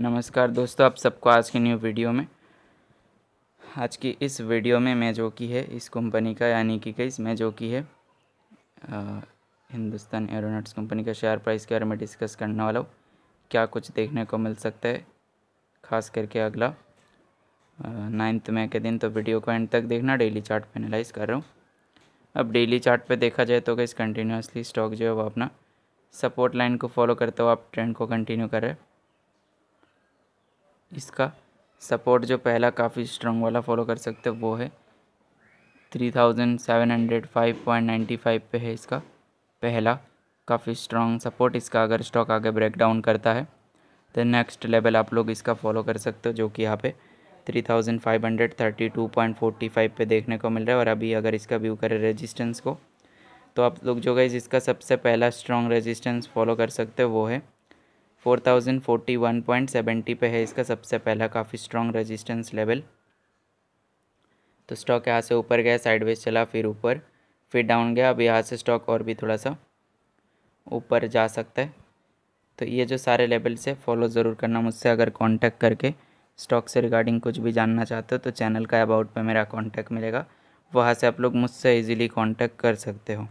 नमस्कार दोस्तों आप सबको आज की न्यू वीडियो में आज की इस वीडियो में मैं जो की है इस कंपनी का यानी कि कई मैं जो की है आ, हिंदुस्तान एरोनॉट्स कंपनी का शेयर प्राइस के बारे में डिस्कस करने वाला हूँ क्या कुछ देखने को मिल सकता है खास करके अगला नाइन्थ मई के दिन तो वीडियो को एंड तक देखना डेली चार्ट एनालाइज कर रहा हूँ अब डेली चार्ट पे देखा जाए तो कैसे कंटिन्यूसली स्टॉक जो है वो अपना सपोर्ट लाइन को फॉलो करते हुए आप ट्रेंड को कंटिन्यू कर रहे हैं इसका सपोर्ट जो पहला काफ़ी स्ट्रॉन्ग वाला फॉलो कर सकते हो वो है three thousand seven hundred five point ninety five पे है इसका पहला काफ़ी स्ट्रॉन्ग सपोर्ट इसका अगर स्टॉक आगे ब्रेक डाउन करता है तो नेक्स्ट लेवल आप लोग इसका फॉलो कर सकते हो जो कि यहाँ पे three thousand five hundred thirty two point forty five पर देखने को मिल रहा है और अभी अगर इसका व्यू करें रेजिस्टेंस को तो आप लोग जो है इसका सबसे पहला स्ट्रॉन्ग रेजिस्टेंस फॉलो कर सकते हो वो है four thousand forty one point seventy पे है इसका सबसे पहला काफ़ी स्ट्रॉन्ग रेजिस्टेंस लेवल तो स्टॉक यहाँ से ऊपर गया साइडवेज चला फिर ऊपर फिर डाउन गया अब यहाँ से स्टॉक और भी थोड़ा सा ऊपर जा सकता है तो ये जो सारे लेवल से फॉलो ज़रूर करना मुझसे अगर कांटेक्ट करके स्टॉक से रिगार्डिंग कुछ भी जानना चाहते हो तो चैनल का अबाउट पर मेरा कॉन्टैक्ट मिलेगा वहाँ से आप लोग मुझसे ईज़िली कॉन्टैक्ट कर सकते हो